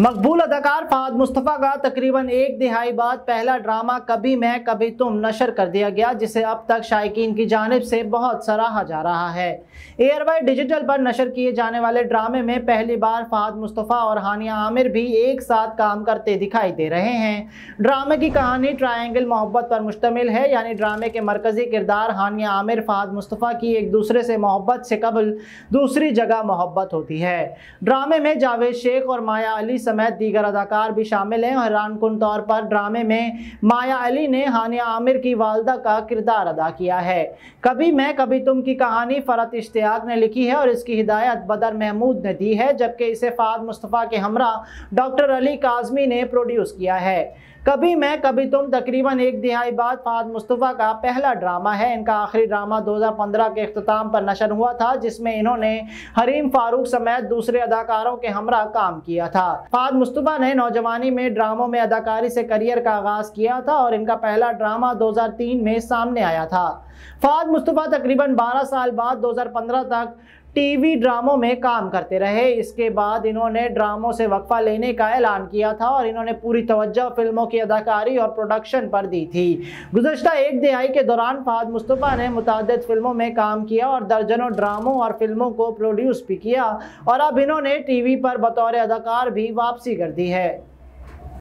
मकबूल अदाकार फहद मुस्तफ़ा का तकरीबन एक दिहाई बाद पहला ड्रामा कभी मैं कभी तुम नशर कर दिया गया जिसे अब तक शायकीन की जानब से बहुत सराहा जा रहा है एयरवाई डिजिटल पर नशर किए जाने वाले ड्रामे में पहली बार फहद मुस्तफ़ा और हानिया आमिर भी एक साथ काम करते दिखाई दे रहे हैं ड्रामे की कहानी ट्राइंगल मोहब्बत पर मुश्तमिल है यानी ड्रामे के मरकजी किरदार हानिया आमिर फहद मुस्तफ़ा की एक दूसरे से मोहब्बत से कबल दूसरी जगह मोहब्बत होती है ड्रामे में जावेद शेख और माया अली समेत दीगर अदाकार भी शामिल हैं हैरान कन तौर पर ड्रामे में माया अली ने हानिया आमिर की वालदा का किरदार अदा किया है कभी मैं कभी तुम की कहानी फ़रत इश्तियाक ने लिखी है और इसकी हिदायत बदर महमूद ने दी है जबकि इसे फाद मुस्तफ़ा के हमरा डॉक्टर अली काजमी ने प्रोड्यूस किया है कभी मैं कभी तुम तकरीबन एक दिहाई बाद फाद मुस्तफ़ा का पहला ड्रामा है इनका आखिरी ड्रामा 2015 के अख्ताम पर नशर हुआ था जिसमें इन्होंने हरीम फारूक समेत दूसरे अदाकारों के हमरा काम किया था फाद मुस्तफ़ा ने नौजवानी में ड्रामों में अदाकारी से करियर का आगाज किया था और इनका पहला ड्रामा दो में सामने आया था फाद मुस्तफ़ा तकरीबन बारह साल बाद दो तक टीवी ड्रामों में काम करते रहे इसके बाद इन्होंने ड्रामों से वक्फा लेने का ऐलान किया था और इन्होंने पूरी तवज्जो फिल्मों की अदाकारी और प्रोडक्शन पर दी थी गुजशत एक दिहाई के दौरान फहद मुस्तफ़ा ने मुतद फिल्मों में काम किया और दर्जनों ड्रामों और फिल्मों को प्रोड्यूस भी किया और अब इन्होंने टी वी पर बतौर अदाकार भी वापसी कर दी है